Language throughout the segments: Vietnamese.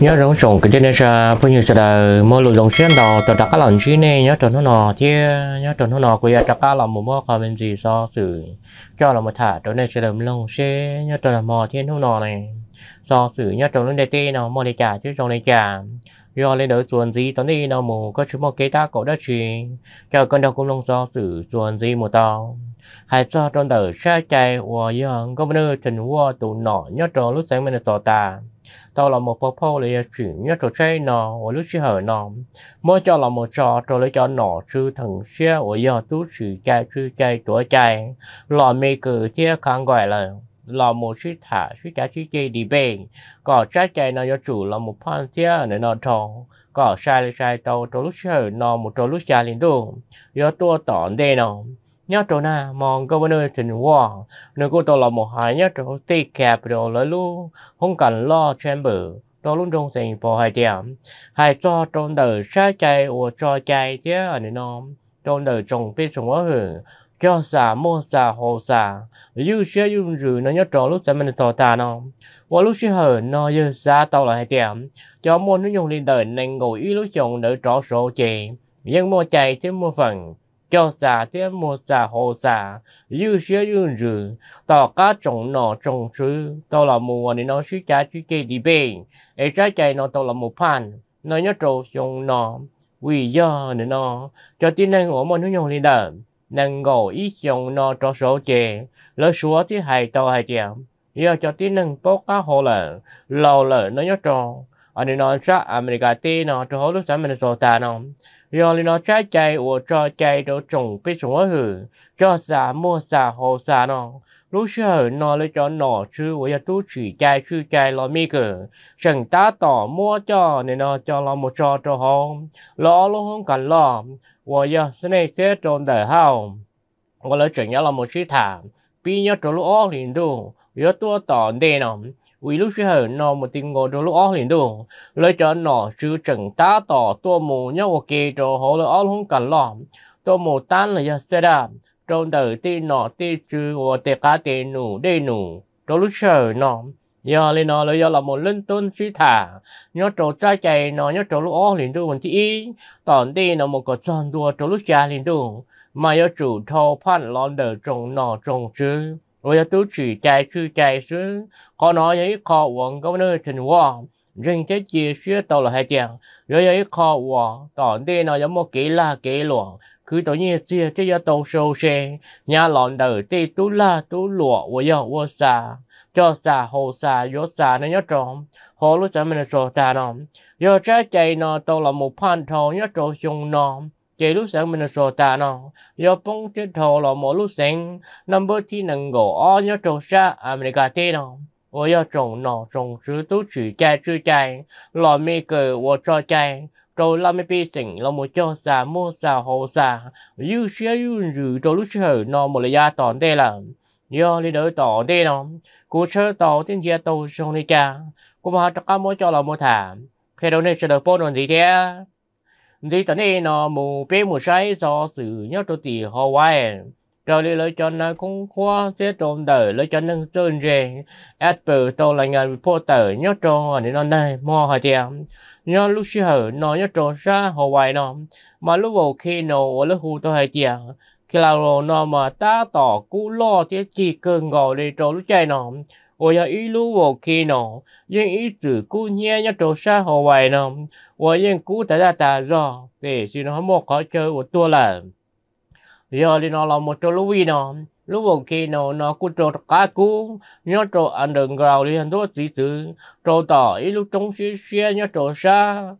nhớ rong sòng cái trên là như nhiêu giờ mua lụa dòng xuyên đầu từ đặc lần chi này nhớ trần nó nọ thế nhớ trần nó nọ của gia đặc là một món comment gì so sử cho là một thả trần này sẽ làm lông xe nhớ trần là mò thiên nó nọ này so sử nhớ trần lên đây tê nó mò để trả chứ trong này trả do lên đỡ chuồn gì tao đi nó mù có chút mò kế ta cổ đất chi cho con đâu cũng lông so sử chuồn gì một tao hay so trong đời xa chạy và giờ có bên nơi tình hoa tụ nọ nhớ trần lúc sáng mình là tò tà ตอลมพอพเลยถึงยัดใจ้นอวันลุชิเหอนอมเมื่อจอลมจอตัวเลยจอหนอชื่อถึงเชื่อวยอตุสือใจชื่อใจตัวใจหลอมีเกิดเทียวขังก่อยเลยลอมชื่อถ่าชืใจชืใจดีเบงก็ใจใจนอยจู่ลมพันเทียในนอทองก็ใช้ใช้ตัวตัวลุชิเหอนอมตัวลุชยาลินดูยอตัวต่อเดนอ nhớ chỗ na mong có governor trình Wong nếu cô tôi là một hai nhớ chỗ tì kẹp đồ lấy luôn không cần lo bự đó luôn trong thành bỏ hai điểm hai cho trong đời sai chạy của cho chạy thế anh nơi nó trong đời trồng biết trồng quá hưởng cho xà mô xà hồ xà dư xe dư rử nó nhớ trò lúc xe mình tỏ tà nó và lúc xe hờ nó dư xa tàu là hai tiệm cho môn nó dùng lên đời nên ngồi ý lúc chồng đỡ trò số chì nhưng mua chạy thêm mua phần cho giả thêm một giả hồ giả dư xưa dư rử tỏ cá trồng nọ trồng chứ tao là mùa này nó suy cha suy kê đi bê ấy trái chạy nó tao là một phàn, nó nhớ trầu trồng nọ vì do nữa nó cho tin năng của mọi nước nhung lên đời năng ngồi ít trồng nọ cho số chè lỡ xóa thì hài tao hài chèo giờ cho tin năng tốt cá hồ lợ lầu lợ nó nhớ trầu anh nói sao America tin nó cho hồ lúc sáng mình sổ ta nó ยออออลีนใใใช้จจจจวดงไป有哩หือจอสาม被什สาโหสานองรู้เชื่อนอเลยจอหนอชื่อวยาตู้ฉีใจชื่อใจเราไม่เกิดฉันตาต่อมัวจอเนี่ยนอจอเราหมดจอจอหองล้อลงห้องกันล้อมวยาสเนเซจนเดือดเาวันเลยฉันยาเราหมดชื่อถามปีนี้จะรู้อ้อหลินดูยอตัวต่อเดนอม vì lúc xưa nó một tiếng ngô đồ lúc ó liền đồ lấy cho nó chứ chẳng ta tỏ tua mù nhau ok cho họ là ó không cần lo tua mù tan là giờ sẽ đạp trong đời ti nó ti chứ và tệ cá tệ nụ đê nụ đó lúc chờ nó giờ lên nó lấy giờ là một linh tôn suy thả nhớ trổ trái chạy nó nhớ trổ lúc ó liền đồ mình thì ý tòn ti nó một cái tròn đua trổ lúc cha liền đồ mà giờ chủ thâu phan lon đời trong nó trong chứ rồi tôi chỉ chạy chứ chạy chứ có nói ấy khó uống có nơi thành uống rừng chết chia xưa tàu là hai chàng rồi ấy khó uống tỏ đi nó giống một kỹ là kỹ luận cứ tổ nhiên chia chứ do tàu sâu nhà lọn đời tê tú la tú lụa của dòng xa cho xa hồ xa gió xa nó nhớ trộm hồ lúc xa mình là sổ xa nó trái chạy nó tàu là một phan thầu nhớ trộm chung nó chế lúc sáng mình sổ ta nó do bông chế thầu là mỗi lúc sáng năm bữa thi nâng gỗ ở nhớ trồng xa America thế nó tôi do trồng nó trồng chứ tú chữ chai chữ chai lò mê cờ wo cho chai trâu la mê bê sỉnh là một cho xa, mô xa hồ xa, dư xe dư dư, trâu lúc chờ nó một là gia tòn tê là do đi đỡ tỏ tê nó cú sơ tỏ tiên gia tàu sông đi cha cú mà tất cả mỗi cho là một thả khi đâu nên sẽ được bố đồn gì thế gì tận đây nó mù bê mù sai do sự nhớ cho tỷ Hawaii rồi lấy lời cho nó không khoa sẽ trộn đời lấy cho nâng sơn rề Apple tôi là người reporter nhớ trộn để nó này mò hỏi tiền nhớ lúc xưa nó nhớ cho ra Hawaii nó mà lúc vào khi nó ở lúc hù tôi hỏi tiền khi nào nó mà ta tỏ cú lo thì chỉ cần gọi để trộn lúc chạy nó 我要一路我看喏，因一直顾念要走上好外呢，我因顾大家打扰，对，是那莫考究我多了，要你那老莫走路呢。lúc bầu kia nó nó cũng trâu cá cú nhớ trâu ăn đường gạo đi hành thuốc gì thứ trâu tỏ ý lúc trong xe xe nhớ trâu xa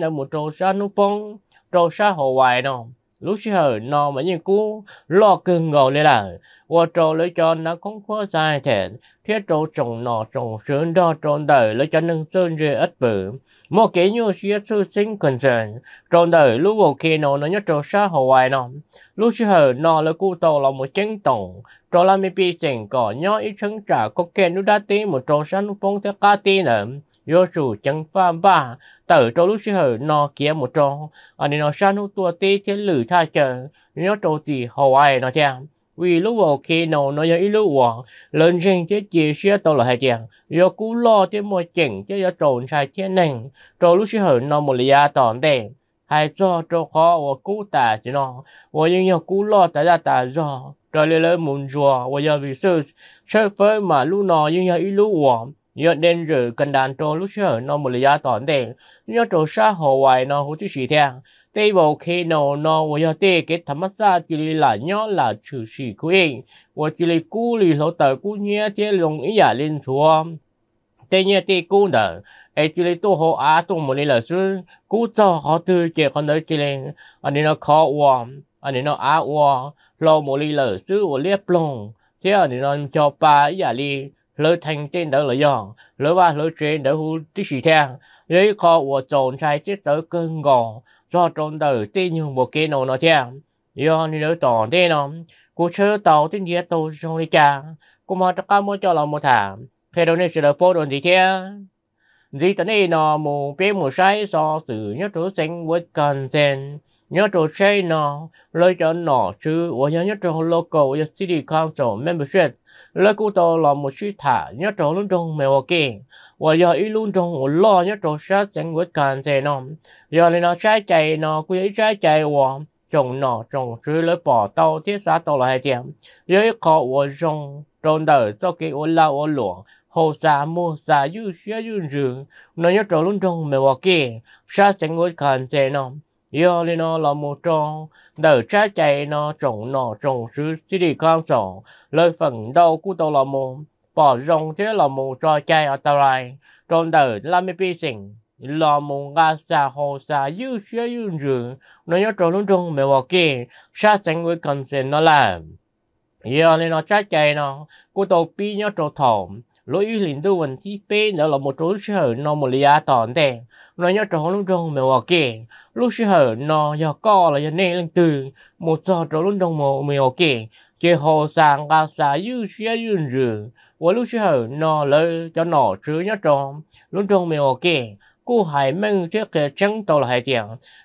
là một trâu xa nụ bông trâu xa hoài nó lúc giờ nó mà những cú lo cưng ngầu lên là qua trâu lấy cho nó cũng có sai thế thế trâu trồng nọ trồng sướng đo trôn đời lấy cho nâng sơn rơi ít bự một kế như xưa sư sinh cần sơn trôn đời lúc bộ kia nó nó nhớ trâu xa hồ hoài nó lúc giờ nó là cú tàu là một chân tổng trâu là mi pi sình cỏ nhó ít chân trả có kèn nó đã tí một trâu xa nó phong theo ca tí nữa yo chủ chẳng pha ba tử cho lúc hở nó kia một trò anh à, nó san hút tua tê thiên lử tha chờ nó trâu gì hồ ai nó chả vì lúc vào khi nào nó giờ ít lúc vào lên riêng chứ chia sẻ tao là hai chàng giờ cú lo chứ mua chỉnh chứ giờ trộn sai thế nền trộn lúc hở nó một lý do tòn đen hai do cho khó và cú tả chứ nó và nhưng giờ cú lo tại ra tả do rồi lấy lấy muốn rùa và giờ vì sự sự phơi mà lúc nó nhưng giờ ít lúc vào nhớ đến rồi cần đàn cho lúc chờ nó một lý do tỏn tệ nhớ trô xa hồ hoài nó hỗ chứ gì thế tây bộ khi nó nó vừa giờ tê cái thầm mắt ra chỉ lý là nhớ là trừ sĩ của anh và chỉ lý cú lý lộ tờ cú nhớ thế lòng ý giả lên xuống. Thế nhớ thế cú nở ai chỉ lý tu hồ á tu một lý là sư cú cho họ tư chế con đỡ chỉ lý anh nó khó qua anh nó á qua lo một lý là sư và liếp lòng thế anh nó cho ba ý giả lý lỡ thành tên đỡ lỡ dòng lỡ ba lỡ trên đỡ hù tí xì thang lấy khó của trồn trai chết tới cơn gò do trồn đỡ tên nhung một kế nổ nó thang do nên đỡ tỏ tên nó cô chớ tàu tên nghĩa tàu trong đi cả cô mà tất ca mua cho lòng một thả, thế đâu nên sẽ đỡ phố đồn gì thế dì tấn ấy nó mù bế mù sai so sử nhớ trú sinh với cần sen nhớ trú say nó lời cho nó chứ của nhớ nhớ trú local city council membership lỡ cụ tàu là một suy thả nhớ trò luôn trong mèo kì và giờ ý luôn trong một lo nhớ trò sát chẳng với cần thế nó giờ này nó trái chạy nó quý ý trái chạy và trồng nó trồng chứ lỡ bỏ tàu thiết xã tàu là hai điểm giờ ý khó và trồng trồng đời sau khi ô lao ô luồng hồ sa mô sa yu xia yu rừng nó nhớ trò luôn trong mèo kì sát chẳng với cần thế nó yêu lên nó là một trong đỡ trái chạy nó trồng nọ trồng sứ xí đi con sổ lời phần đầu của tôi là một bỏ rồng thế là một trò chạy ở tàu rai tròn đời là mấy bi sinh là một ngã xa hồ xa dư xe dư rử nó nhớ trò luôn trong mẹ bỏ kì xa sánh với cần xin nó làm yêu lên nó trái chạy nó của tôi bi nhớ trò thỏng lối yu lin do wen ti pe nó là một chỗ sở nó một lý á tòn tè nó nhớ trò lúc đông mà hòa kể lúc sở nó do co là do nè lên từ một chỗ trò lúc đông mà mì hòa chế hồ sàng gà xà yu xia yu rử và lúc sở nó lỡ cho nó chứa nhớ trò lúc đông mì hòa kể cô hải mừng trước kia chẳng tàu là hải tiền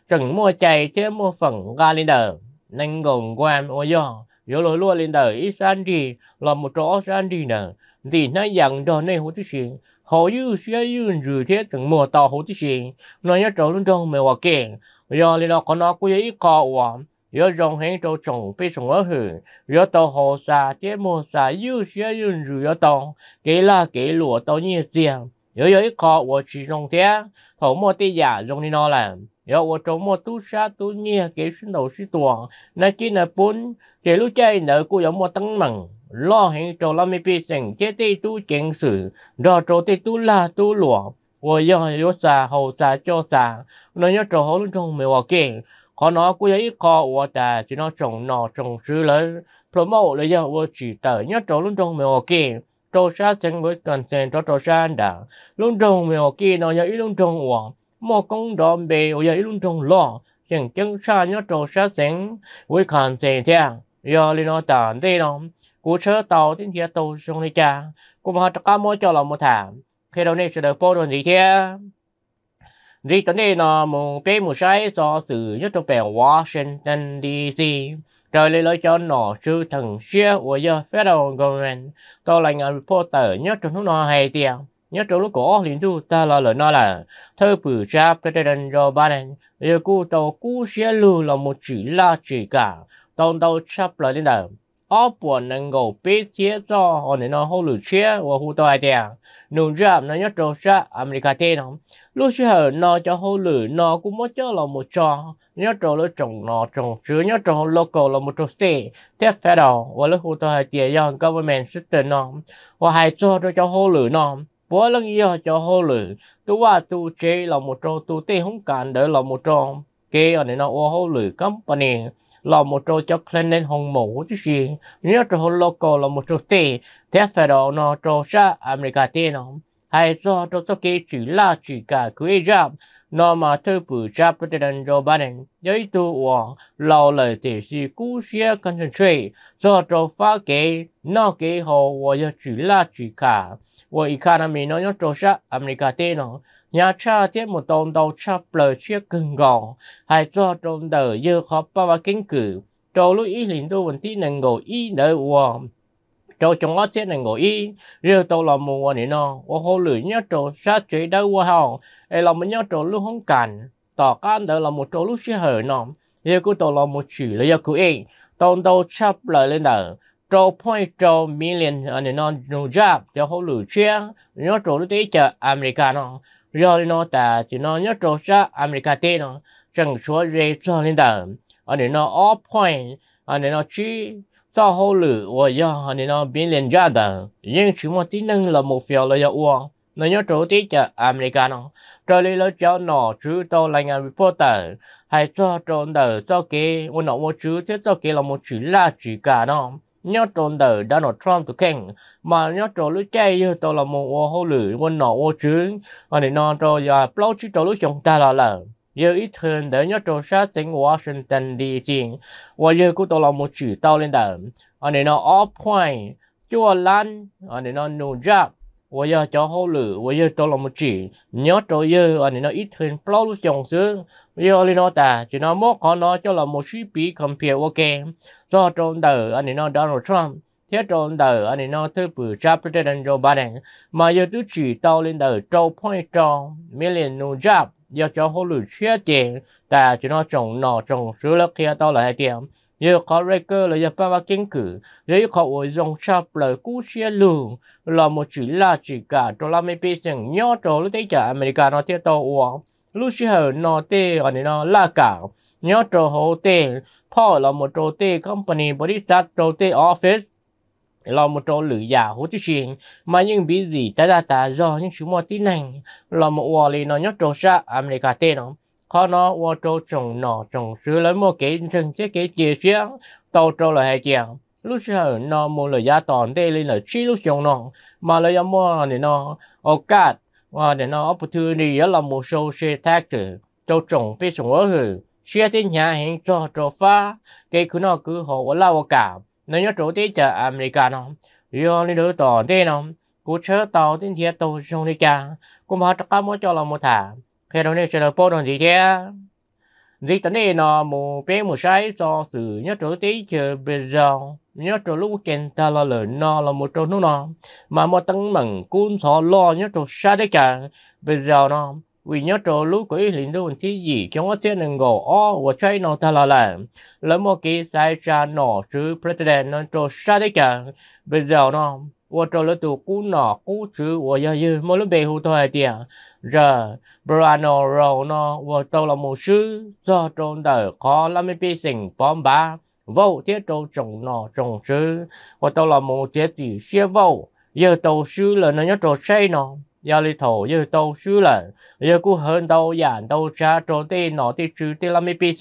chẳng mua chạy chế mua phần gà lên đời nên gồm quan ô do yếu lối luôn lên đời ít san đi là một chỗ san đi nè thì nó dần đồ này hồ tí xì hồ yu xia yu rử thế từng mùa tàu hồ tí xì nó nhớ trâu luôn đông mèo kèn giờ lý nó có nó cũng ý cọ quả do rong hẹn trâu trồng bị trồng ở hử do tàu hồ xà thế mùa xà yu xia yu rử do tàu kể là kể lụa tàu như riêng do do ít cọ quả chỉ rong thế thổ mùa tây giả rong đi nó làm yo wo trống mo tu sa tu nia kế sinh đầu sĩ tuồng na kia na bốn chế lúc chơi nợ cô giống mo tăng mằng lo hình trâu lo mi bị chẳng chế tê tu chỉnh sử rồi trâu ti tu la tu lụa ôi yo yo sa hầu sa cho sa nó nhớ trâu hầu luôn trong mày hoa khó nó cũng ấy khó hoa ta chỉ nó trồng nọ trồng sứ lớn promo là do vô chỉ tờ nhớ trâu luôn trong mày hoa kê trâu sa sinh với cần sinh cho trâu sa đã luôn trong mày hoa kê nó giờ ý luôn trong hoa một con đòn bề ôi giờ ý luôn trong lo chẳng chân sa nhớ trâu sa sinh với cần sinh theo giờ lên nó tàn thế nó cú chớ tàu tin thiệt tàu xuống này cha cú mà họ mua cho là một thảm khi đầu này sẽ được bao đồn gì thế gì tuần này nó một bé một sai so sự nhất trong bè Washington D.C. rồi lấy lời cho nó sư thần xia của the federal government tôi là nhà reporter nhất trong lúc nó hay tiền à? nhất trong lúc có liên tu ta là lời nói là thơ bự cha president Joe Biden giờ cú tàu cú xia lưu là một chữ la chỉ cả tàu tàu sắp lại đến đời ở buồn nâng gầu bế chế cho họ nên nó hô lửa chế và hô tòa đè nụ ra nó nhất đồ ra America tê nó lúc xưa hở nó cho hỗ lửa nó cũng mất cho là một trò nhất đồ lửa trồng nó trồng chứa nhất đồ local là một trò xe tiếp phải đó, và lúc hô tòa đè do government system nó và hai cho cho hỗ lửa nó bố lần yêu cho hỗ lửa tu và tu chế là một trò tu tê không cần để là một trò kia ở đây nó hô lửa company là một chỗ cho lên lên hồng mũ chứ gì nếu chỗ local là một chỗ tê thế phải đó nó chỗ ra America tệ nó hay do chỗ cho cái chữ La chữ cả quý ra nó mà thư bự ra bất định cho bạn nên giới tu hoàng lâu lời thì sự cú xe cần chân chơi do chỗ phá kế nó kế hồ và chữ là chữ cả và economy nó chỗ ra America tệ nó nhà cha tiết một tôn đầu cha bờ chiếc cưng gò hay cho tôn đờ dơ khó ba ba kính cử trâu lúc ý lĩnh đô vấn tí nâng gồ ý nợ hòa trâu chúng ngó tiết nâng gồ ý rêu tâu là mù hòa nỉ nọ ô hô lử nhá trâu xa chế đau hòa hòn ê là một nhá trâu lúc không cản tỏ can đỡ là một trâu lúc chưa hở nọ yêu cú tâu là một chữ là yêu cú ý tôn đầu cha bờ lên đờ trâu point trâu million anh nọ nụ giáp cho hô lử chia nhá trâu lúc tí chờ America rồi nó ta chỉ nó nhớ trộn sa America tê nó chẳng số rê cho lên tờ ở đây nó all point ở đây nó chỉ cho hậu lử và do ở đây nó biến lên ra tờ nhưng chỉ một tí nâng là một phiếu là do uo nó nhớ trộn tí cho America nó rồi lấy lỡ cho nó chứ tôi là ngành reporter hay cho trâu tờ cho cái nó một chữ thế cho cái là một chữ là chữ cả nó nhớ trộn từ Donald Trump tụ khen mà nhớ trộn lũ chay như tôi là một ô hô lử quân nọ ô trướng mà để nó trộn giờ blow chỉ trộn lũ chúng ta là lợn giờ ít hơn để nhớ trộn sát tỉnh Washington DC và giờ cũng tôi là một chữ tao lên đợn mà để nó off point chua lan mà để nó nụ giáp 我要教好了，我要做那么久，你要做要，啊，你那一天不老上手，要你那打，就那么看那叫那么水比 compare 我给，做中的啊，你那 Donald Trump。thế trộn tờ anh nó thứ bự chắp cho đến cho ba đèn mà giờ chỉ tao lên tờ trâu point tròn million nu chắp giờ cho hồ lửa chia tiền ta chỉ nó trồng nọ trồng sữa lắc kia tao lại tiền giờ có rê cơ là giờ ba ba kinh cử giờ có ổ dòng sạp là cú xe lường là một chữ là chỉ cả cho là mấy bê sẵn nhỏ cho lúc thấy chả America nó thiết tàu uống lúc xưa hờ nó tê ở đây nó là cả nhỏ cho hồ tê Paul là một trò tê company body sát trò tê office là một trò lửa giả hỗ trợ chuyện mà những bị gì ta do những chú mò tin này là một hòa lý nó nhóc trò xa America tê nó khó nó qua trâu trồng nọ trồng sữa lấy mua cái thân chết cái chè xía tàu trâu là hai chè lúc sau nó mua lời giá toàn đây lên là chi lúc trồng nọ mà là giá mua thì nó ô cát và để nó opportunity là một số xe tractor trâu trồng biết trồng ở hử xe trên nhà hiện cho trâu phá cái cứ nó cứ họ ở lao cả nó nhớ trâu tí chợ America nó do đi đứa toàn thế nó cú chớ tàu tin thiệt tàu trong đi cả cũng họ tất cả mỗi cho là một thả khi đó nên sẽ được bố đồng gì thế gì tận đây nó một bé một sai so sự nhất chỗ tí chờ bây giờ nhất chỗ lúc kiện ta là lời nó là một chỗ lúc nó mà một tăng mừng cuốn so lo nhất chỗ sai đấy cả bây giờ nó vì nhớ trò lúc của ý lĩnh đồn thì gì trong các xe nâng gồ ô và trái nó ta là là lấy một cái sai ra nó chứ president nó trò sai đấy cả bây giờ nó 我找了都古脑古纸，我要有莫论白胡头点，这不然呢肉呢，我到了牧师这种的可那么变成帮吧，vô thiết đồ trồng nọ trồng sư, và tôi là một chế chỉ xe vô, giờ tàu sư là nó nhớ trò xây nó, giờ đi thổ giờ tàu sư là, giờ cũng hơn tàu giản tàu xa trò tê nọ tê sư tê là mấy bì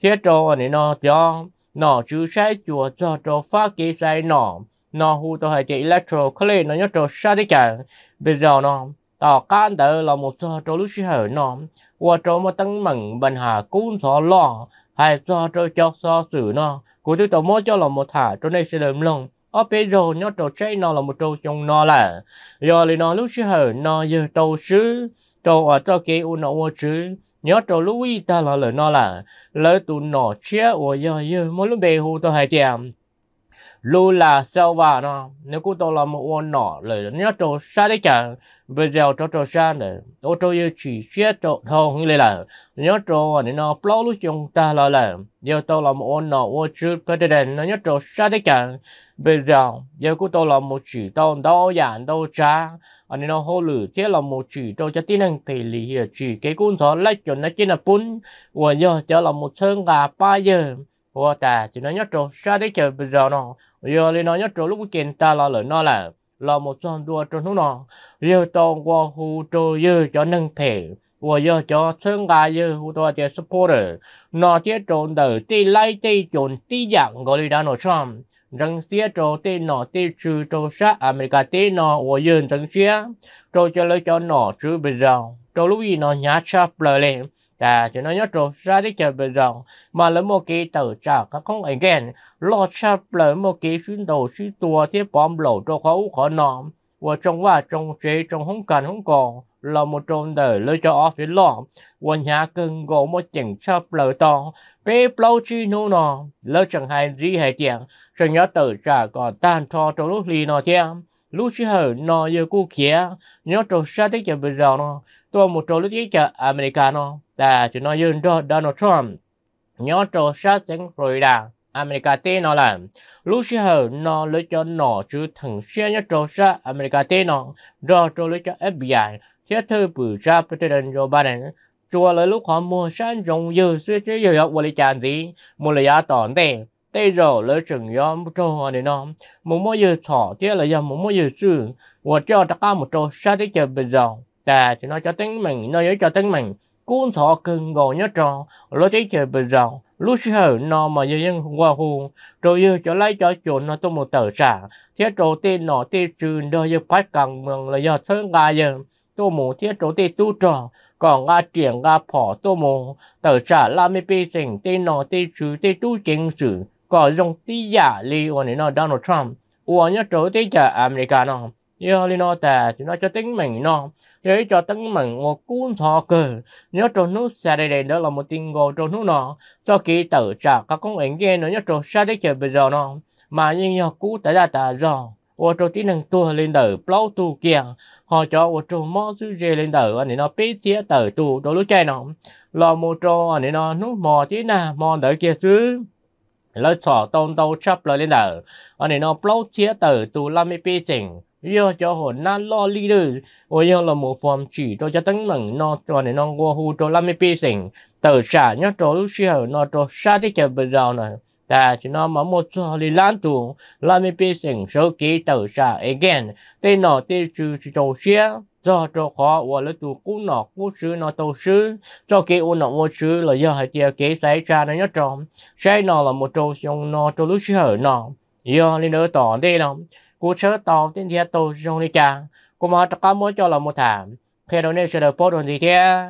thiết trò này nó cho, nọ chứ xây chùa cho trò phá kế xây nọ, nó hu tôi hay chỉ electro clean nó nhớ trò sao đi cả bây giờ nó tỏ can tờ là một trò trò lúc hở nó qua trò mà tăng mừng bệnh hà cũng xó lo hay do trò cho so sử nó của tôi tao mua cho là một thả trò này sẽ đếm lòng ở bây giờ nhớ trò chơi nó là một trò trong nó là giờ thì nó lúc hở nó giờ trâu sứ trò ở trò kia u nó u sứ nhớ trâu lúc ta là lời nó là lời tụi nó chia ở giờ giờ mỗi lúc bề hù tôi hay tiệm lula là và nó nếu cô tôi là một ông nọ lời nhớ cho xa đấy chả bây giờ cho cho xa để ô tô như chỉ xe cho thôi như là nhớ cho nên nó bao lúc chúng ta là là giờ tôi làm một ông nọ ô chứ president nó nhớ cho xa đấy chả bây giờ giờ cô tôi làm một chỉ tôi đâu dạng đâu cha anh nó hô lử thế là một chỉ cho cho tin anh thì lì hiểu chỉ cái cuốn sổ lấy cho nó chỉ là bún và giờ cho là một sơn gà ba giờ và ta chỉ nói nhất rồi sao đấy chờ bây giờ nó giờ lên nói nhất rồi lúc kiện ta lo lời nó là lo một son đua cho nó nó giờ toàn qua hù cho giờ cho nâng thể và giờ cho thương gà giờ hù tôi cho supporter nó chết trộn từ ti lấy ti trộn ti dạng gọi là nó xong rằng xia trò tê nọ tê trừ trò sát America tê nọ và dân rằng xia trò cho lấy cho nọ trừ bây giờ trò lúc gì nó nhát chắp lời lên ta chỉ nói nhất rồi ra đi chờ bây giờ mà lấy một cái tờ trả các con anh em lo sao lấy một cái xuyên đồ xuyên tua thiết bom lộ cho khó khó nọ và trong và trong chế trong không cần không còn là một trong đời lựa cho ở phía lo và nhà cần gỗ một chỉnh sắp lỡ to bê lâu chi nô nọ lỡ chẳng hay gì hay tiền rồi nhớ tờ trả còn tan cho trong lúc lì nó thêm lúc chỉ hở nọ giờ cô kia nhớ trong sát tích chờ bây giờ nó tôi một trong lúc ấy chờ americano là chỉ nói dùng cho Donald Trump nhớ cho sát sinh rồi là America tê nó là lúc xưa nó lấy cho nó chứ thằng xe nhớ cho sát America tê nó rồi cho lấy cho FBI thiết thư bự ra President Joe Biden chùa lấy lúc họ mua sáng rộng dư suy chứ dư dọc quali chàn gì mua lấy giá tỏn tê tê rổ lấy chừng gió một trâu hoa này nó một mua dư thỏ thiết là do một mua dư sư và cho tất cả một chỗ sát tới chờ bây giờ ta chỉ nói cho tính mình nói với cho tính mình cuốn thọ cưng gò nhớ tròn lối cháy trời bình rồng lúc sơ nó mà dân dân qua hùng rồi dư cho lấy cho chuột nó tôi một tờ sản thế trổ tên nó tên trường đời dư phát cần mừng là do thứ gà giờ tôi muốn thế trổ tên tu tròn còn gà triển gà phỏ tôi muốn tờ sản là mấy bê sinh tên nó tên sự tên tu chính sự còn dùng tí giả li của nó Donald Trump của nhớ trổ tên chợ America nó yêu li nó tè chỉ nó cho tính mình nó để cho tính mình một cuốn thọ cơ nhớ trôn nút xa đây đây đó là một tin gồ trôn nút nó cho kỳ tử trả các con ảnh kia nó nhớ trôn xa đấy chờ bây giờ nó mà nhưng nhớ cú tại ra tà do ô trô tí năng tua lên tử plau tu kia họ cho ô trô mò dư dê lên tử anh nó bế chia tử tu đồ lúc chạy nó lo mô trô anh ấy nó nút mò tí na mò đỡ kia chứ lời thỏ tôn tàu chấp lời lên tử anh ấy nó plau chia tử tu làm mấy bế yo cho họ na lo leader ô yo là một phong chỉ cho cho tấn mừng nó cho nên nó qua hồ cho làm cái sinh từ xa nhớ cho lúc xưa nó cho xa thì chờ bây giờ này ta chỉ nó mà một số lý lan tu làm cái sinh số kỹ từ xa again tên nó tên chữ cho xia do cho khó và lấy tu cú nọ cú sư nó tu sư cho cái ô nọ ô sư là do hai tia kế xảy ra nó nhớ trong sai nó là một trâu xong nó cho lúc xưa nó do lên đỡ tỏ đây nào cú chớ tàu tên thiệt tàu dùng đi chàng cú mà tất cả mỗi cho là một thảm khi đó nên sẽ được bố đồn gì thế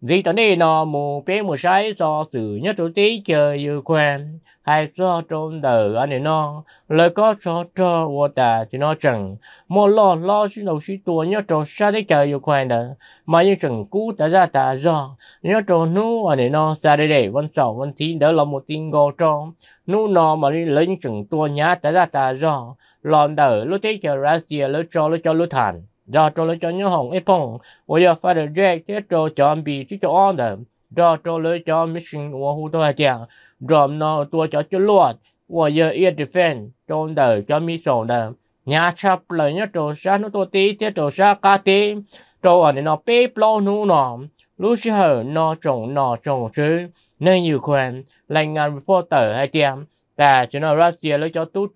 gì tao này nó mù bé mù sai do sự nhất chủ tí chờ như quen hay do trong đời anh ấy nó lời có cho cho vô ta thì nó chẳng mua lo lo chứ đầu suy tua nhớ trò xa đấy chờ như quen đó mà như chẳng cú ta ra ta do nhớ trò nú anh ấy nó xa đây để văn sầu văn thí đó là một tin gò cho nú nó mà đi lấy những chẳng tua nhá ta ra ta do lon đờ lúc thế chờ ra xìa lúc cho lúc cho lúc thản do cho lúc cho nhớ hồng ấy phong bây giờ phải được dễ thế cho cho bị chứ cho on đờ do cho lúc cho mission của hồ tôi chàng rồi nó tôi cho cho luật bây giờ yên defend cho đời cho mission đờ nhà chập lời nhớ trò sa nó tôi tí thế trò sa cá tí trò ở đây nó bê plo nu nó lúc xưa hở nó trồng nó trồng chứ nên nhiều khoản lành ngàn reporter hay tiệm ta cho nó ra chia cho tú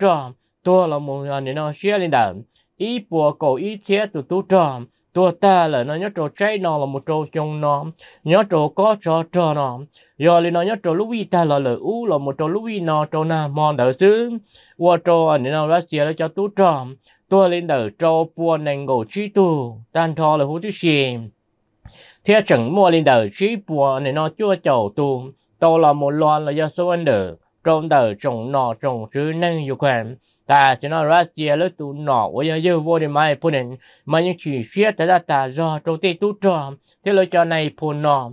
ตัวเรามองเนี่ยเชื่อเลยเดิมอีปัวกูอีเทียตัวตัวจอมตัวตาเลยนะยอดโจใจนอนละมุโจจงนอมยอดโจก็จอจอนอมยอเลยนะยอดโจลุวีตาละเลยอู้ละมุโจลุวีนอโจนามอนเดือซึ้งวัวโจอันนี้เรารัสเซียแล้วจะตัวจอมตัวเลยเดือโจปัวแนงโกชีตูตันทอเลยหูที่เชียเทียจังมัวเลยเดือชีปัวเนี่ยนอจั่วเจ้าตูโตละมุลอนเลยยาสวันเดือ trong đời trong nọ trong chữ năng yêu quen ta chỉ nói ra xe lỡ tụ nọ với giờ giờ vô đi mai phụ nên mà những chỉ xiết tới ra ta do trong tê tu trò thế lối cho này phụ nọ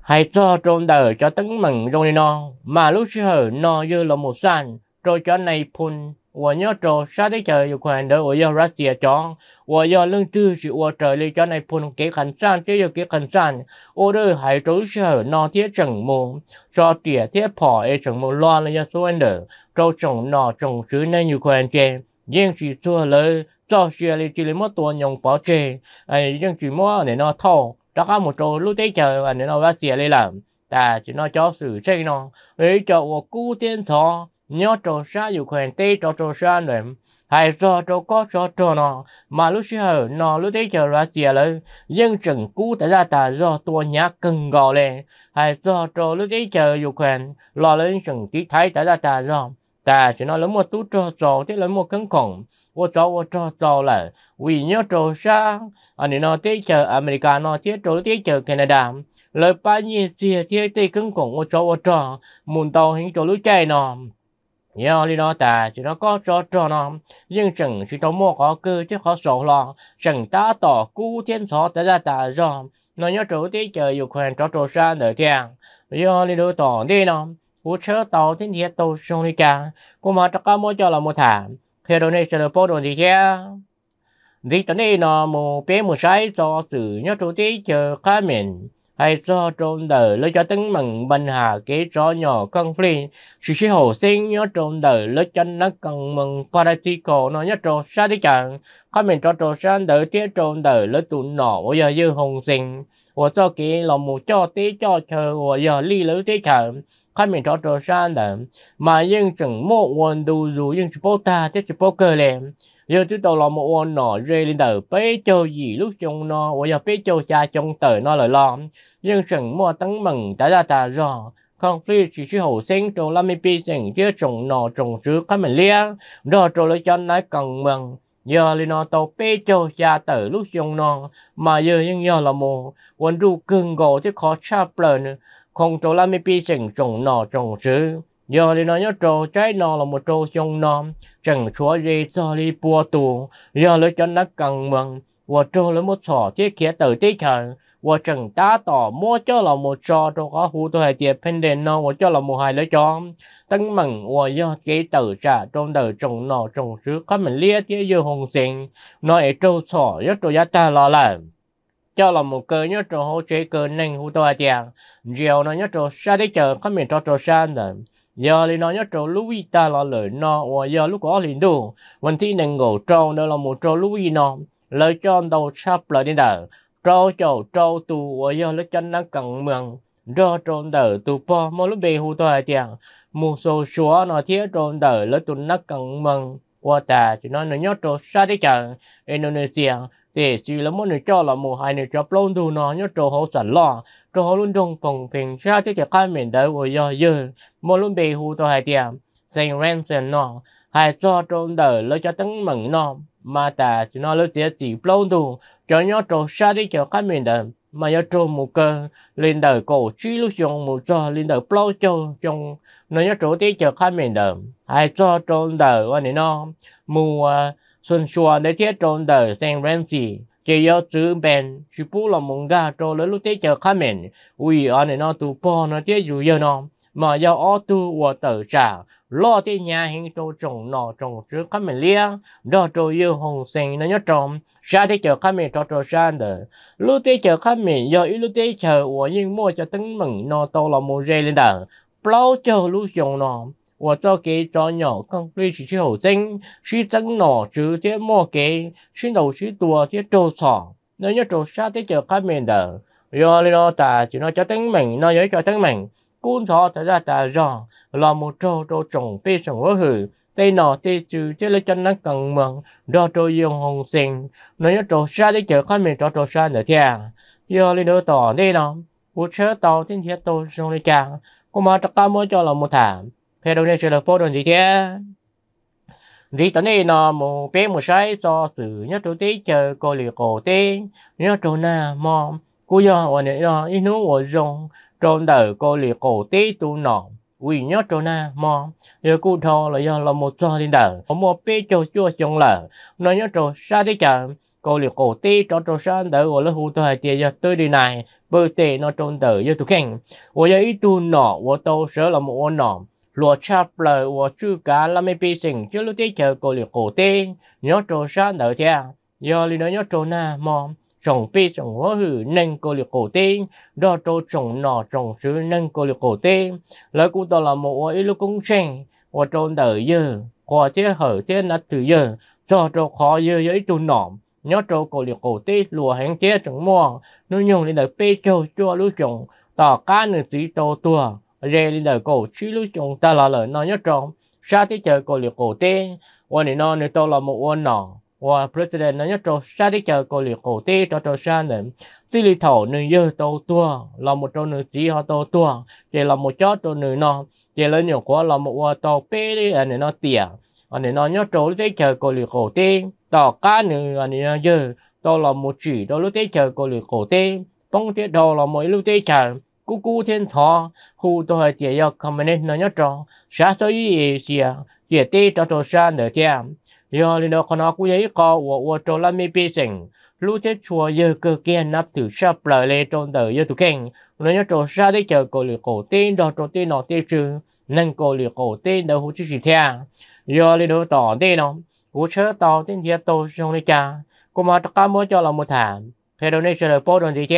hãy cho trong đời cho tấn mừng trong đi nọ mà lúc xưa nọ như là một sàn rồi cho này phun 我要走啥的就有可能我要拉些装，我要弄知识，我这里叫你碰给很赞，这有给很赞，我这还走些那些整么，啥些些跑哎整么乱了要算的，走整那整只能有可能的，硬是做了，造些哩这里么多用保证，哎硬是么你那套，大家么走路得走，你那拉些哩了，但是那叫事情呢，哎叫我孤单操。nhớ trò sa dù quen tê trò trò sa nệm hay trò trò có trò trò nọ mà lúc xưa nọ lúc thấy chờ ra chia lời dân trần cũ tại ra ta do tua nhá cân gò lên hay trò trò lúc thấy chờ dù quen lo lên trần tí thái tại ra ta do ta chỉ nói lớn một tú trò trò thế lớn một cân khổng ô trò ô trò trò là vì nhớ trò sa anh ấy nó thấy chờ America nó thấy trò thấy chờ Canada lời ba nhiên xìa thấy tí cân khổng ô trò ô trò muốn tàu hình trò lúc chạy nọ nhớ lý nó ta chỉ nó có cho cho nó nhưng chẳng chỉ trong mua có cơ chứ khó sổ lo chẳng ta tỏ cú thiên số tới ra ta do nó nhớ chủ tí chờ dục hoàn cho trò xa nở tiền nhớ lý nó tỏ đi nó cú chớ tàu thiên thiệt tàu sông đi cả cú mà cho cá mua cho là một thả khi đó này sẽ được bao đồ gì kia gì tới đây nó một bé một sái do sự nhớ chủ tí chờ cá mình hay do trong đời lối cho tính mừng bên hà kế rõ nhỏ con phi sự sĩ hồ sinh nhớ trong đời lối cho nó cần mừng qua đây thi cổ nó nhớ trong xa đi chẳng có mình cho trộn xa đời tiết trong đời lối tụ nọ bây giờ dư hồng sinh cho cho cho chờ giờ ly lữ chẳng chẳng mà nhưng nhưng dù chỉ chỉ ta sinh 我做给老母叫的叫车，我要立楼的看，看面朝着山的，马应整莫温度如应是不大，这是不可怜。giờ chúng tôi lo một ô nọ rê lên tờ bế cho gì lúc trong nó ôi giờ bế cho cha trong tờ nó lời lo nhưng chẳng mua tăng mừng đã ra ta rõ conflict chỉ chỉ hậu sinh trong năm mươi pi chẳng chưa trồng nọ trồng trước các mình liên đó rồi lấy cho nói cần mừng giờ lên nó tàu bế cho cha tờ lúc trong nó mà giờ nhưng giờ là một quân du cưng gọi chứ khó cha lên không trong năm mươi pi chẳng trồng nọ trồng trước giờ thì nó nhớ trò trái nó là một trò trong nom chẳng chúa gì cho đi bùa tù giờ lấy cho nó cần mừng và trò lấy một sọ chiếc kia từ tí chờ và chẳng ta tỏ mua cho là một trò trong có hú tôi hay tiệp phên đền nó và cho là một hai lấy cho tăng mừng và do cái tử trả trong đời trồng nọ trồng trước có mình lia tía dư hồng sinh nói trâu sọ rất trâu giá ta lo làm cho là một cơ nhất trò hỗ trợ cơ nâng hú tôi tiệp chiều nó nhất trò xa đi chờ có mình trò trò xa rồi giờ thì nó nhớ trâu Louis ta là lời nó và giờ lúc có liền đủ mình thì nên ngủ trâu đó là một trâu Louis nó lời cho đầu sắp lại đi đời trâu trâu trâu tu và giờ lấy chân nó cần mừng, do trôn đời tu po mỗi lúc bị hụt thời tiền một số số nó thiết trôn đời lấy tụi nó cần mừng qua ta chỉ nói nó nhớ trâu xa đi chờ Indonesia thì chỉ là muốn cho là một hai nữa cho plon du nó nhớ cho họ sẵn lo cho họ luôn trong phòng tiền sao chứ cái cái mình đời của do dư một luôn bị hù tôi hai tiền dành ransom nó hai cho trong đời lấy cho tấn mừng nó mà ta chỉ nó lấy tiền chỉ plon du cho nhớ cho sao chứ cái cái mình đấy mà nhớ cho một cơ lên đời cổ chỉ lúc trong một cho lên đời plon cho trong nó nhớ chỗ tí cho cái mình đời, hai cho trong đời và này nó mua xuân xua để thiết trong đời sang Ramsey chỉ yếu chữ bền chỉ bù lòng mong gà cho lấy lúc tế chờ khá mền vì ở nơi nó tụ bò nó tế dù yêu nó mà do ô tu và tờ trả lo tế nhà hình cho trồng nọ trồng chữ khá mền liêng đó cho yêu hồng sinh nó nhớ trồng xa tế chờ khá mền cho cho ra đỡ lúc tế chờ khá mền do ý lúc tế chờ và nhưng mua cho tấn mừng nó tô là mua dây lên đỡ bao chờ lúc dùng nó 我做给做 nhỏ con tuy chỉ chỉ hậu sinh chỉ dân nọ chứ thế mò kế chỉ đầu chỉ đùa thế trâu sọ nếu như trâu sa thế chờ các mình đỡ do lên nó chỉ nó cho tính mình nó giới cho tính mình cuốn thọ thật ra ta rõ là một trâu trâu trồng tê sồng hứa hử tê nọ tê chứ chứ lấy chân nó cần mừng do trâu dương hồng sinh nếu như trâu sa thế chờ các mình cho trâu sa nữa thia do lên nó tỏ đây nó 我车到今天都是兄弟家，我妈这干么叫了木谈。phải đâu nên chơi là phô đồn gì thế gì tận đây nó một bé một sai so sự nhất chỗ tí chờ cô lì cổ tí nhất chỗ nào mò cô do và này nó ít nước và rong trong đời cô lì cổ tí tu nọ vì nhớ chỗ na mò giờ cô thò là do là một cho đi đạo có một bé chỗ chua trong lở nó nhớ chỗ xa thế chờ cô lì cổ tí cho chỗ xa đời của lớp hụ tôi tiền giờ tôi đi này bơ tê nó trong đời giờ tôi khen của giờ ý tu nọ của tôi sợ là một nọ lúa chạp lời của chú cá là mấy bị sinh chứ lúc tí chờ cô liệu cổ tên nhớ trô xa nở thea giờ lý nó nhớ trô na mò trồng bị trồng hóa hử nâng cô liệu cổ tên đó trô trồng nọ trồng sứ nâng cô liệu cổ tên lời cũng tỏ là một ý lúc cũng chênh và trô nở dơ qua chế hở chế nát từ dơ cho trô khó dơ dơ ít tù nhớ trô cô liệu cổ tên lúa hẹn chế trồng mò nuôi nhung lên đời bê trô chua lúc trồng tỏ cá nửa tí tô tùa rê lên đời cổ chỉ lưu chúng ta là lời nó nhất trong sa tí chờ cổ liệt cổ tê và nên nó nếu tôi là một quân nọ và president nó nhất trong sa tí chờ cổ liệt cổ tê cho cho xa nữa chỉ lý thổ nữ dơ tô tua là một trong nữ chỉ họ tô tua chỉ là một chó trong nữ nọ chỉ lên nhiều quá là một quân tô pê đi anh nó tiền anh nó nhất trong tí chờ cổ liệt cổ tê tỏ cá nữ anh nó dơ tôi là một chỉ đó lúc tí chờ cổ liệt cổ tê bông tiết đồ là một lúc tí chờ cú cú thiên thọ khu tôi hơi tiệt yêu không nên nó nhớ trò xã sơ ý xìa tiệt tê cho trò xa nở tia do lên đó con nó cú giấy co của của trò làm mi bê sình lúc thế chùa yêu cơ kia nắp thử sắp lời lê trong tờ yêu tụ kinh nó nhớ trò xa đấy chờ cổ lừa cổ tên đó trò tên nó tên chứ nâng cổ lừa cổ tên đâu hú chứ gì thea do lên đó tỏ tên nó cú chớ tỏ tên thiệt tôi trong đây cha cô mà tất cả mỗi cho là một thảm thế đâu nên chờ đợi bao đồn gì chứ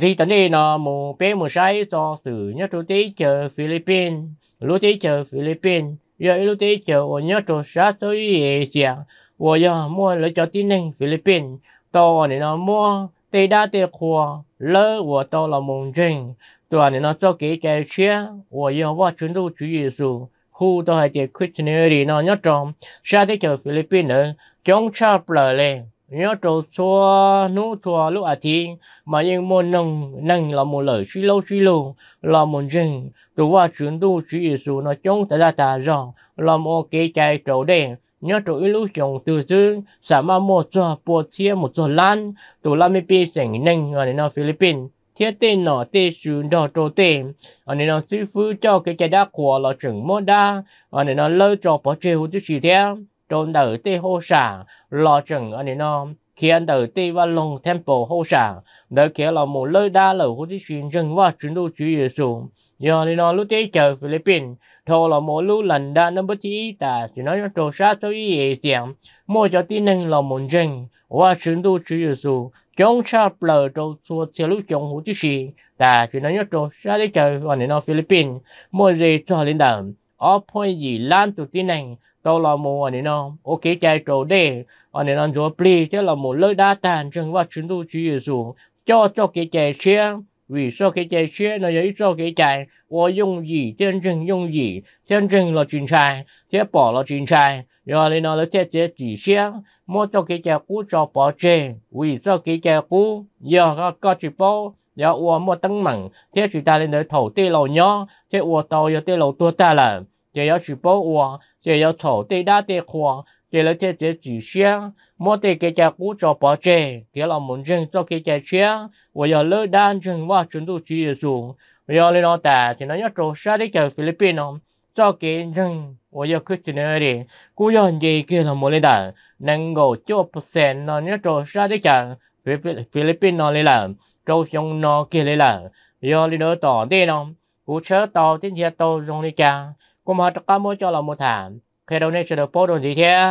thì tận đây nó một bé một sai so sử nhất chú tí chờ Philippines lúc tí chờ Philippines giờ lúc tí chờ ở nhất chú sát số gì gì ở giờ mua lấy cho tin này Philippines to này nó mua tê đa tê khoa lỡ của to là mông trình toàn này nó cho cái cái chia ở giờ ว่า chuyến du chú Giêsu khu tôi hay tiệc Christianity nó nhất trong sát tí chờ Philippines nữa chống chạp lại lên nhớ trò xóa nú thua lúc à thì mà yên mô nâng nâng là một lời suy lâu suy lâu là một rừng tụ qua chuyển tu chỉ số nó chống tại ra ta rằng là một kế chạy trầu đen nhớ trò chồng từ xứ xả mà một trò bộ chia một trò lan tụ là mi pi sảnh nâng ở nó Philippines thiết tên nó tê sư đo trô tê ở nên nó sư phú cho cái chạy đá của là trưởng mô đa ở nên nó lơ cho bỏ trêu hữu tư chỉ theo rồi đỡ tê hô sàng lo chừng anh ấy nó khi anh đỡ tê và lòng temple hô sàng đỡ kia là một lời đa lời của cái chuyện rừng và chuyện đồ chủ yếu xuống giờ thì nó lúc tê chờ Philippines thôi là một lúc lần đã nó bất chỉ ta thì nó trổ sát số ý ý giảng mô cho tin nâng là một rừng và chuyện đồ chủ yếu xuống chống sát lờ trâu xua xe lúc chống hữu chứ gì ta thì nó nhớ trâu ra đi chơi và nó Philippines mua gì cho linh đầm ở point gì lan tụt tin nâng tao là mù anh nó ok chạy trâu đê anh em nó cho pli thế là mù lỡ đa tàn chẳng qua chúng tôi chỉ dùng cho cho cái chạy xe vì sao cái chạy xe nó ấy sao cái chạy ô dùng gì chân chân dùng gì chân chân là chính sai thế bỏ là chính sai rồi nên nó là thế thế chỉ xe mua cho cái chạy cũ cho bỏ chê vì sao cái chạy cũ giờ có có chỉ bao giờ ô mua tăng mặn thế chúng ta lên tới thầu tê lầu nhó thế ô tàu giờ tê lầu tua ta là 也要去保王，也要朝对大对狂，也要贴着主香，莫对给家古找保证，给老门人做给家香，我要乐单人话准度主耶稣，我要领导带，只能要走下的叫菲律宾哦，做给人，我要去只能的，古要你给了莫领导，能够九 percent 呢，要走下的讲菲律菲律宾呢里了，走向呢给里了，要领导带呢，古车到今天到容易讲。cũng họ cả mua cho là một thảm khi đâu nên sẽ được bố đồ gì thế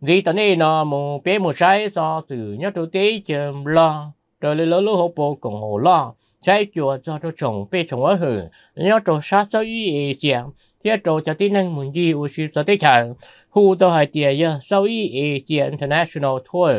gì tận đây nó một bé một trái so sự nhất đầu tí chờ lo rồi lấy lớn lúa hộp bộ cùng hồ lo trái chùa cho cho trồng bé trồng ở hử nhớ trồng sát sâu ý gì thế trồng cho tin năng muốn gì u sư cho tí chẳng hu tôi hỏi tiền giờ sâu ý gì international tour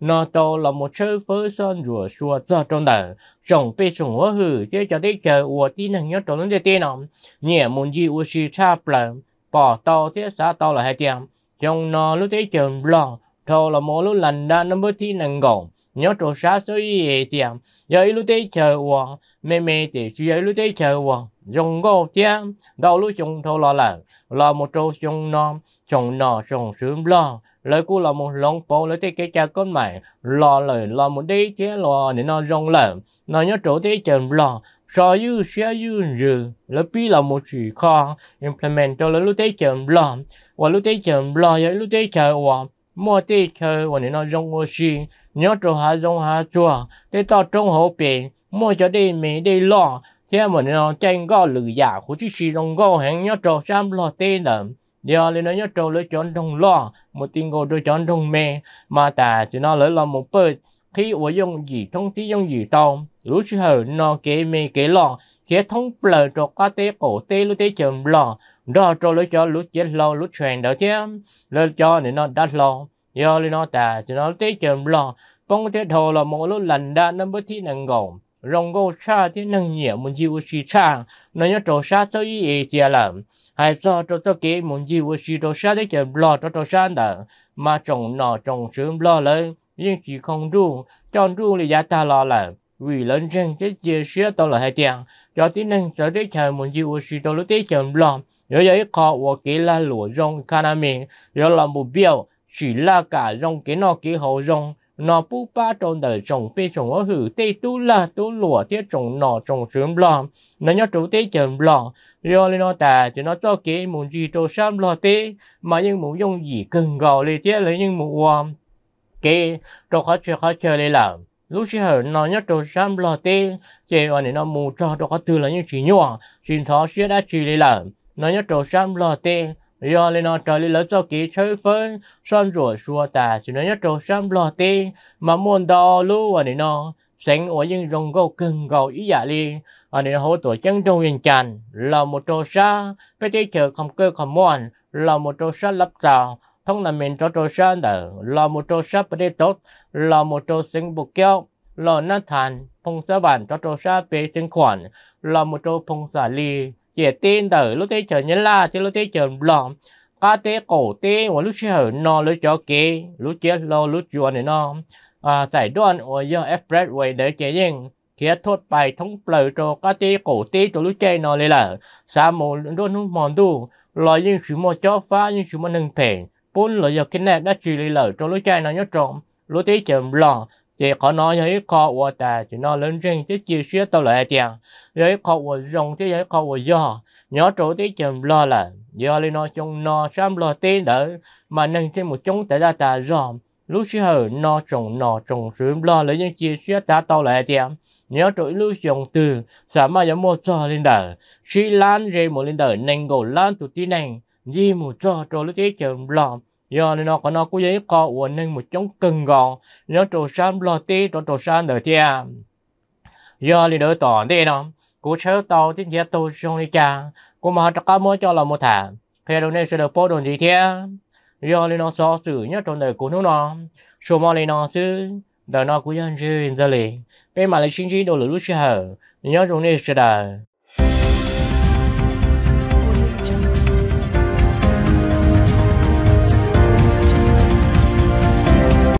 nó to là một số phớ son rùa xua cho trong đời rồng bị sủng hóa hử chứ cho tới chờ ua tin hàng nhớ trộn lên để tiền ông nhẹ muốn gì ua xì cha bờ bỏ to thế xã to là hai tiền trong nó lúc thấy chờ lo thô là một lúc lần đã nó mới thi nàng gọn nhớ trộn xã số gì tiền giờ lúc thấy chờ ua mẹ mẹ thì giờ lúc thấy chờ ua rồng gò tiền đầu lúc chúng thâu lo lắng là một trâu chúng nó chúng nó chúng sướng lo lời cú là một lòng bố lời thì cái cha con mày lo lời lo một đi thế lo nên nó rong lợn nó nhớ chỗ thế chừng lo so you share you rừ lời pi là một chỉ kho implement cho lời lúc tế chậm lo và lúc thế chậm lo và lúc thế chờ và mua tế chờ và nên nó rong ô xì nhớ chỗ hạ rong hạ chùa thế to trong hậu bể mua cho đi mì đi lo thế mà nó tranh go lử giả của chiếc xì rong go hẹn nhớ chỗ sam lo tế nợ giờ lên nó nhớ trâu lấy chọn trong lo một tiếng ngô đôi chọn trong mẹ mà ta chỉ nó lấy lo một bơ khi ủa dùng gì thông tí dùng gì tao lúc chứ hờ nó kế mê kế lo kế thông bờ cho có tế cổ tế lúc tế chậm lo đó cho lấy cho lúc chết lo lúc truyền đỡ thế lấy cho nên nó đắt lo giờ lên nó ta chỉ nó tế chậm lo bông thế thô là một lúc lành đã năm bớt thi năng gồm rong go cha thế năng nhẹ muốn gì vô chi cha nó nhớ trò sa cho ý ý chia làm hay do trò cho kế muốn gì vô chi trò sa đấy chờ lo trò trò sa đó mà trồng nọ trồng sớm lo lên nhưng chỉ không đủ, chọn đủ là giá ta lo là vì lớn răng thế chia sẻ tao là hai tiền cho tí năng sở thế chờ muốn gì vô chi trò lúc thế chờ lo nhớ giấy khó và kế là lụa rong kanami nhớ là mục biểu chỉ là cả rong kế nọ kế hậu rong nó bu ba trong đời trồng bê trồng ở hử tê tu là tu lùa tê trong nọ trong sớm lò nó nhớ trụ tê chầm lò do lên nó ta cho nó cho kế muốn gì trâu sam lò tê mà những muốn dùng gì cần gò lê tê lấy những muốn um kế trâu khó chơi khó chơi lê làm lúc xưa hở nó nhớ trụ sam lò tê chơi này nó mù cho trâu khó tư là những chỉ nhỏ xin thó xưa đã chỉ lê làm nó nhớ trụ sam lò tê do lên nó trở lên lỡ cho kỹ chơi phân son rủa xua ta chỉ nói nhất trâu sam lo tê mà muốn đo lu ở đây nó sánh ở những rồng gấu cưng gấu ý giả li ở đây nó hỗ tổ chân trong huyền tràn là một trâu sa bé thấy chờ không cơ không muốn là một trâu sa lập rào thông là mình cho trâu sa đỡ là một trâu sa bé tốt là một trâu sinh bục kéo là nát thàn phong sa bản cho trâu sa bé sinh khoản là một trâu phong xả li tin tờ lúc thế chờ nhớ là thì lúc thế chờ lòng cá tế cổ tế và lúc chơi nó lúc cho kì lúc chết lo lúc chuồn này nó à giải đoan ở do expressway để chế riêng kia thốt bài thống lời cho cá tế cổ tế cho lúc chơi nó lấy là sa mồ luôn nút mòn đu lo nhưng sự mò cho phá nhưng sự mò nâng thể bốn lo do cái nẹp đã chỉ lấy lời cho lúc chơi nó nhớ trộm lúc thế chờ lòng chỉ có nói với có của ta chỉ nói lớn riêng chứ chi sẻ tao lại tiền với có của rồng chứ với có của do nhỏ chỗ tí chầm lo là do lên nói chung nó sam lo tin đỡ mà nâng thêm một chúng tại ra ta rồi lúc xưa hở nó trồng nó trồng sớm lo lấy những chi sẻ ta tao lại tiền nhớ trỗi lúc trồng từ xả mà giống một cho lên đời chỉ lan rê một lên đời nành gỗ lan tụt tí nành gì một cho cho lúc tí chầm lo giờ nên nó có nó cũng giấy có uốn nên một chống cần gòn nó trổ sang lo tê trổ trổ sang đời tia giờ thì đỡ tỏ thế nó cú sớ tàu thì giờ tàu xuống đi cha cũng mà chắc cả mới cho là một thả khi đầu này sẽ được bố đồn gì thế giờ thì nó so xử nhất trong đời của nó nó số mà thì nó xứ đời nó cũng dân chơi dân liền bên mà lại chính trị đồ lửa lúc chưa hở nhớ trong này sẽ đời